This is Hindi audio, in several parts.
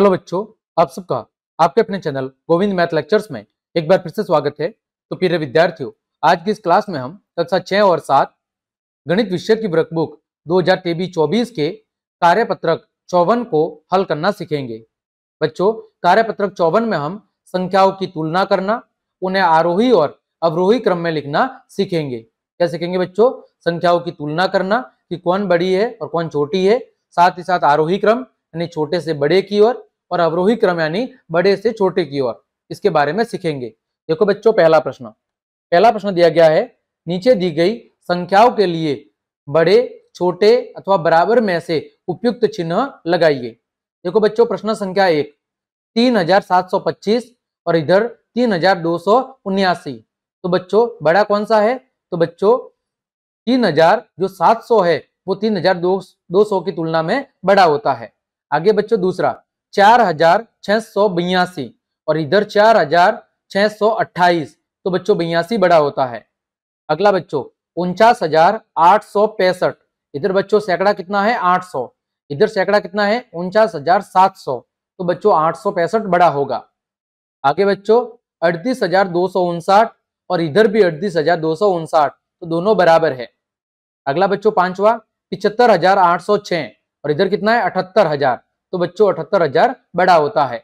हेलो बच्चों आप सबका आपके अपने चैनल गोविंद मैथ लेक्चर्स में एक बार फिर से स्वागत है तो प्रिय विद्यार्थियों आज की इस क्लास में हम कक्षा छः और सात गणित विषय की वर्कबुक दो हजार चौबीस के कार्यपत्रक चौवन को हल करना सीखेंगे बच्चों कार्यपत्रक चौवन में हम संख्याओं की तुलना करना उन्हें आरोही और अवरोही क्रम में लिखना सीखेंगे क्या सीखेंगे बच्चों संख्याओं की तुलना करना कि कौन बड़ी है और कौन छोटी है साथ ही साथ आरोही क्रम यानी छोटे से बड़े की ओर और अवरोही क्रम यानी बड़े से छोटे की ओर इसके बारे में सीखेंगे देखो बच्चों पहला प्रश्न पहला प्रश्न दिया गया है नीचे दी गई संख्याओं के लिए बड़े छोटे अथवा बराबर में से उपयुक्त चिन्ह लगाइए देखो बच्चों प्रश्न संख्या एक तीन हजार सात सौ पच्चीस और इधर तीन हजार दो सौ उन्यासी तो बच्चों बड़ा कौन सा है तो बच्चों तीन हजार जो सात सौ है वो तीन हजार दो सौ की तुलना में बड़ा होता है आगे बच्चों दूसरा चार हजार छह सौ बयासी और इधर चार हजार छह सौ अट्ठाईस तो बच्चों बयासी बड़ा होता है अगला बच्चों उनचास हजार आठ सौ पैंसठ इधर बच्चों सैकड़ा कितना है आठ सौ इधर सैकड़ा कितना है उनचास हजार सात सौ तो बच्चों आठ सौ पैंसठ बड़ा होगा आगे बच्चों अड़तीस हजार दो सौ उनसठ और इधर भी अड़तीस हजार दो सौ उनसठ तो दोनों बराबर है अगला बच्चों पांचवा पिछहत्तर हजार आठ सौ छह और इधर कितना है अठहत्तर हजार तो बच्चों अठहत्तर हजार बड़ा होता है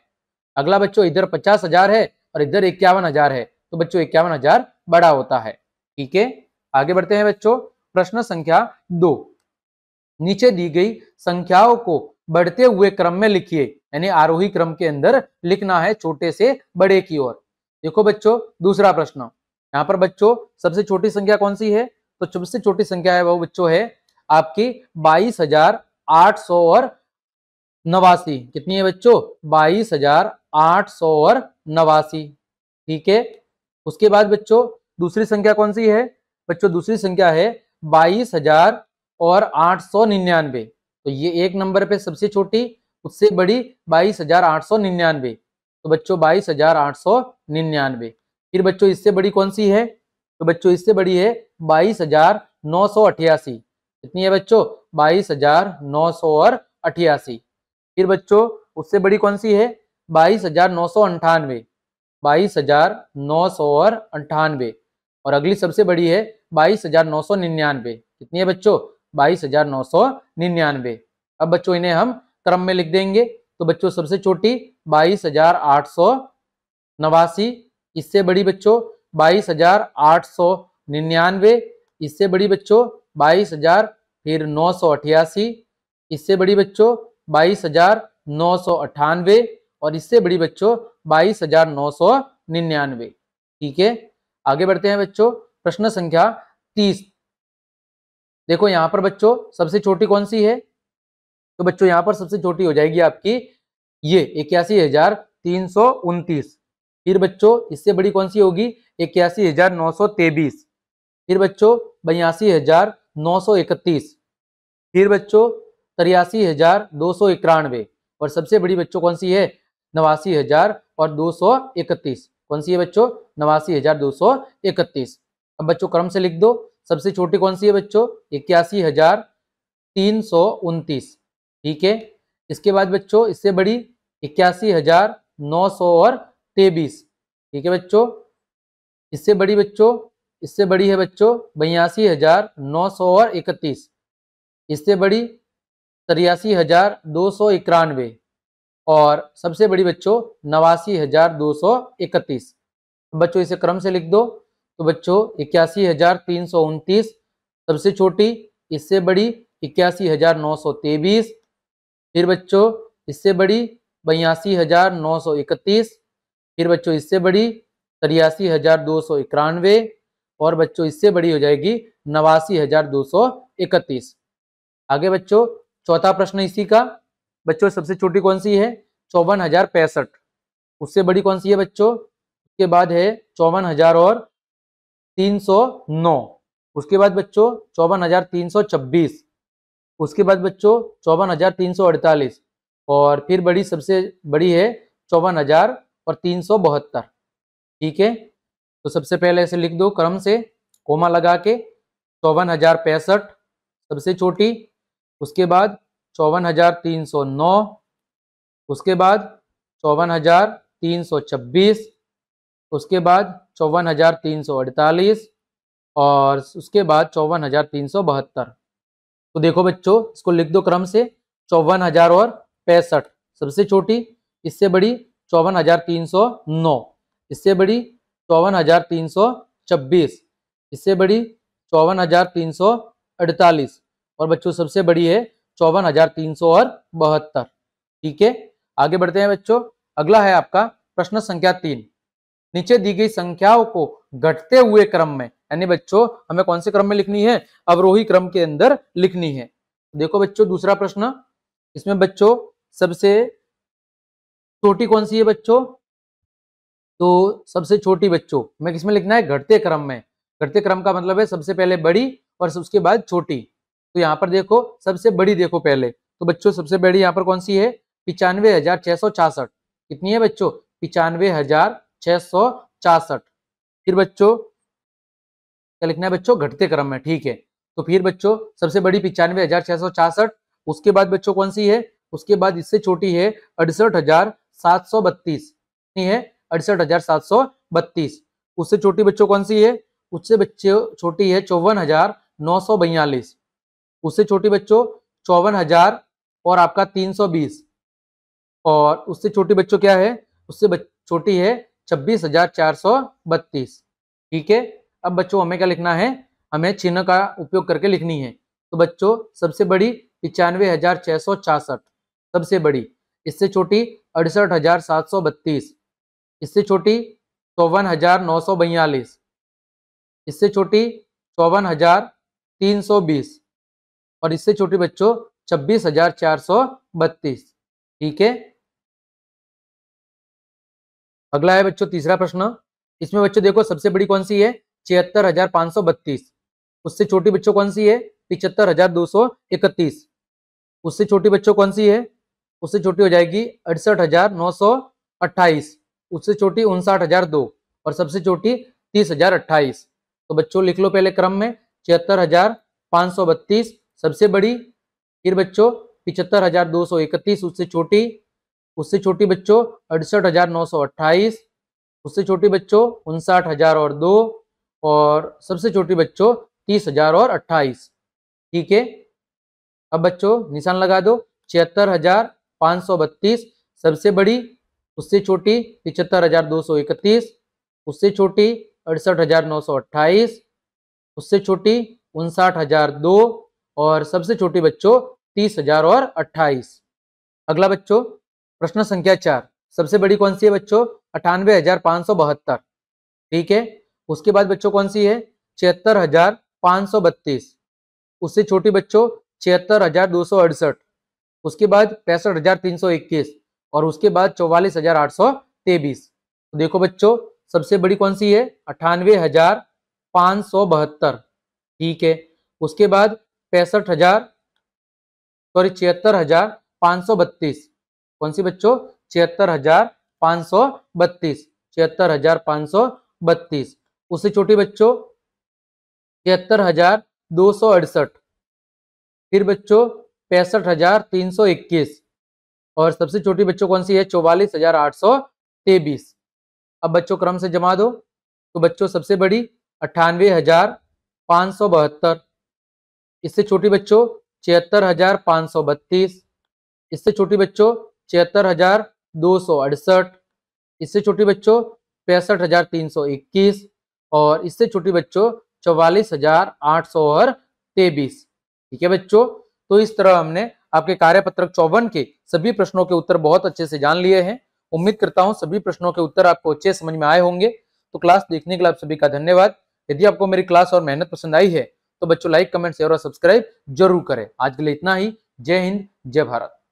अगला बच्चों इधर पचास हजार है और इधर इक्यावन हजार है तो बच्चों इक्यावन हजार बड़ा होता है ठीक है आगे बढ़ते हैं बच्चों प्रश्न संख्या दो नीचे दी गई संख्याओं को बढ़ते हुए क्रम में लिखिए यानी आरोही क्रम के अंदर लिखना है छोटे से बड़े की ओर देखो बच्चों दूसरा प्रश्न यहाँ पर बच्चों सबसे छोटी संख्या कौन सी है तो सबसे छोटी संख्या है वो बच्चों है आपकी बाईस हजार आठ सौ और नवासी कितनी है बच्चों बाईस हजार आठ सौ और नवासी ठीक है उसके बाद बच्चों दूसरी संख्या कौन सी है बच्चों दूसरी संख्या है बाईस हजार और आठ सौ निन्यानवे तो ये एक नंबर पे सबसे छोटी उससे बड़ी बाईस हजार आठ सौ निन्यानवे तो बच्चों बाईस हजार आठ सौ निन्यानवे फिर बच्चों इससे बड़ी कौन सी है तो बच्चों इससे बड़ी है बाईस हजार नौ सौ अठियासी कितनी है बच्चों बाईस हजार नौ सौ और अठियासी फिर बच्चों उससे बड़ी कौन सी है बाईस हजार नौ सौ अंठानवे बाईस हजार नौ सौ और अंठानवे और अगली सबसे बड़ी है बाईस हजार नौ सौ निन्यानवे कितनी है बच्चों बाईस हजार नौ सौ निन्यानवे अब बच्चों इन्हें हम क्रम में लिख देंगे तो बच्चों सबसे छोटी बाईस हजार आठ सौ नवासी इससे बड़ी बच्चों बाईस हजार आठ सौ निन्यानवे इससे बड़ी बच्चों बाईस हजार फिर नौ सौ अठासी इससे बड़ी बच्चों बाईस हजार नौ सौ अठानवे और इससे बड़ी बच्चों बाईस हजार नौ सौ निन्यानवे ठीक है आगे बढ़ते हैं बच्चों प्रश्न संख्या तीस देखो यहां पर बच्चों सबसे छोटी कौन सी है तो बच्चों यहां पर सबसे छोटी हो जाएगी आपकी ये इक्यासी हजार तीन सौ उनतीस फिर बच्चों इससे बड़ी कौन सी होगी इक्यासी हजार नौ सौ तेईस फिर बच्चों बयासी हजार नौ सौ इकतीस फिर बच्चों तिरासी हजार दो सौ इक्यानवे और सबसे बड़ी बच्चों कौन सी है नवासी हजार और दो सौ इकतीस कौन सी है बच्चों नवासी हजार दो सौ इकतीस अब बच्चों क्रम से लिख दो सबसे छोटी कौन सी है बच्चों इक्यासी हजार तीन सौ उनतीस ठीक है इसके बाद बच्चों इससे बड़ी इक्यासी हजार नौ सौ और तेबीस ठीक है बच्चों इससे बड़ी बच्चों इससे बड़ी है बच्चों बयासी हजार नौ सौ और इकतीस इससे बड़ी तिरयासी हजार दो सौ इक्यानवे और सबसे बड़ी बच्चों नवासी हजार दो सौ इकतीस बच्चों इसे क्रम से लिख दो तो बच्चों इक्यासी हजार तीन सौ उनतीस सबसे छोटी इससे बड़ी इक्यासी हजार नौ सौ तेईस फिर बच्चों इससे बड़ी बयासी हजार नौ सौ इकतीस फिर बच्चों इससे बड़ी तिरयासी हजार दो सौ इक्यानवे और बच्चों इससे बड़ी हो जाएगी नवासी हजार दो सौ इकतीस आगे बच्चों चौथा प्रश्न इसी का बच्चों सबसे छोटी कौन सी है चौवन हजार पैंसठ उससे बड़ी कौन सी है बच्चों उसके बाद है चौवन हजार और तीन सौ नौ उसके बाद बच्चों चौवन हजार तीन सौ छब्बीस उसके बाद बच्चों चौवन हजार तीन सौ अड़तालीस और फिर बड़ी सबसे बड़ी है चौवन हजार और तीन सौ बहत्तर ठीक है तो सबसे पहले ऐसे लिख दो क्रम से कोमा लगा के चौवन हजार पैंसठ सबसे छोटी उसके बाद चौवन हजार तीन सौ नौ उसके बाद चौवन हजार तीन सौ छब्बीस उसके बाद चौवन हजार तीन सौ अड़तालीस और उसके बाद चौवन हजार तीन सौ बहत्तर तो देखो बच्चों इसको लिख दो क्रम से चौवन हजार और पैंसठ सबसे छोटी इससे बड़ी चौवन हजार तीन सौ नौ इससे बड़ी चौवन हजार तीन सौ छब्बीस इससे बड़ी चौवन हजार तीन सौ अड़तालीस और बच्चों सबसे बड़ी है चौवन हजार तीन सौ और बहत्तर ठीक है आगे बढ़ते हैं बच्चों अगला है आपका प्रश्न संख्या तीन नीचे दी गई संख्याओं को घटते हुए क्रम में यानी बच्चों हमें कौन से क्रम में लिखनी है अवरोही क्रम के अंदर लिखनी है देखो बच्चों दूसरा प्रश्न इसमें बच्चों सबसे छोटी कौन सी है बच्चों तो सबसे छोटी बच्चों हमें किसमें लिखना है घटते क्रम में घटते क्रम का मतलब है सबसे पहले बड़ी और उसके बाद छोटी तो यहाँ पर देखो सबसे बड़ी देखो पहले तो बच्चों सबसे बड़ी यहाँ पर कौन सी है पिचानवे हजार छह सौ छियासठ कितनी है बच्चों पिचानवे हजार छह सौ छियासठ फिर बच्चों क्या लिखना है बच्चों घटते क्रम में ठीक है तो फिर बच्चों सबसे बड़ी पिचानवे हजार छह सौ छियासठ उसके बाद बच्चों कौन सी है उसके बाद इससे छोटी है अड़सठ हजार सात सौ बत्तीस कितनी है अड़सठ हजार सात सौ बत्तीस उससे छोटी बच्चों कौन सी है उससे बच्चे छोटी है चौवन हजार नौ सौ बयालीस उससे छोटी बच्चों चौवन हजार और आपका तीन सौ बीस और उससे छोटी बच्चों क्या है उससे छोटी है छब्बीस हजार चार सौ बत्तीस ठीक है अब बच्चों हमें क्या लिखना है हमें चिन्ह का उपयोग करके लिखनी है तो बच्चों सबसे बड़ी पिचानवे हजार छः सौ छियासठ सबसे बड़ी इससे छोटी अड़सठ हजार सात सौ बत्तीस इससे छोटी चौवन हजार नौ सौ बयालीस इससे छोटी चौवन हजार तीन सौ बीस और इससे छोटे बच्चों छब्बीस हजार चार सौ बत्तीस ठीक है अगला है बच्चों तीसरा प्रश्न इसमें बच्चों देखो सबसे बड़ी कौन सी है छिहत्तर हजार पांच सौ बत्तीस उससे छोटी बच्चों कौन सी है पिछहत्तर हजार दो सौ इकतीस उससे छोटी बच्चों कौन सी है उससे छोटी हो जाएगी अड़सठ हजार नौ सौ अट्ठाईस उससे छोटी उनसाठ हजार दो और सबसे छोटी तीस हजार अट्ठाईस तो बच्चों लिख लो पहले क्रम में छिहत्तर हजार पांच सौ बत्तीस सबसे बड़ी फिर बच्चों पिचहत्तर हजार दो सौ इकतीस उससे छोटी उससे छोटी बच्चों अड़सठ हजार नौ सौ अट्ठाईस उससे छोटी बच्चों उनसाठ हजार और दो और सबसे छोटी बच्चों तीस हजार और अट्ठाईस ठीक है अब बच्चों निशान लगा दो छिहत्तर हजार पाँच सौ बत्तीस सबसे बड़ी उससे छोटी पिचहत्तर हजार दो सौ इकतीस उससे छोटी अड़सठ हजार नौ सौ अट्ठाईस उससे छोटी उनसाठ हजार दो और सबसे छोटे बच्चों तीस हजार और अट्ठाईस अगला बच्चों प्रश्न संख्या चार सबसे बड़ी कौन सी है बच्चों अठानवे हजार पाँच सौ बहत्तर ठीक है उसके बाद बच्चों कौन सी है छिहत्तर हजार पाँच सौ बत्तीस उससे छोटी बच्चों छिहत्तर हजार दो सौ अड़सठ उसके बाद पैंसठ हजार तीन सौ इक्कीस और उसके बाद चौवालीस हजार आठ सौ तेईस तो देखो बच्चों सबसे बड़ी कौन सी है अठानवे हजार पाँच सौ बहत्तर ठीक है उसके बाद पैंसठ हजार सॉरी छिहत्तर हजार पांच सौ बत्तीस कौन सी बच्चों छिहत्तर हजार पांच सौ बत्तीस छिहत्तर हजार पांच सौ बत्तीस उससे छोटी बच्चों छिहत्तर हजार दो सौ अड़सठ फिर बच्चों पैंसठ हजार तीन सौ इक्कीस और सबसे छोटी बच्चों कौन सी है चौवालीस हजार आठ सौ तेबीस अब बच्चों क्रम से जमा दो तो बच्चों सबसे बड़ी अट्ठानवे हजार पाँच सौ बहत्तर इससे छोटी बच्चों छिहत्तर हजार पाँच सौ बत्तीस इससे छोटी बच्चों छिहत्तर हजार दो सौ अड़सठ इससे छोटी बच्चों पैंसठ हजार तीन सौ इक्कीस और इससे छोटी बच्चों चौवालीस हजार आठ सौ और तेबीस ठीक है बच्चों तो इस तरह हमने आपके कार्यपत्रक चौवन के सभी प्रश्नों के उत्तर बहुत अच्छे से जान लिए हैं उम्मीद करता हूँ सभी प्रश्नों के उत्तर आपको अच्छे समझ में आए होंगे तो क्लास देखने के लिए आप सभी का धन्यवाद यदि आपको मेरी क्लास और मेहनत पसंद आई है तो बच्चों लाइक कमेंट शेयर और सब्सक्राइब जरूर करें आज के लिए इतना ही जय हिंद जय भारत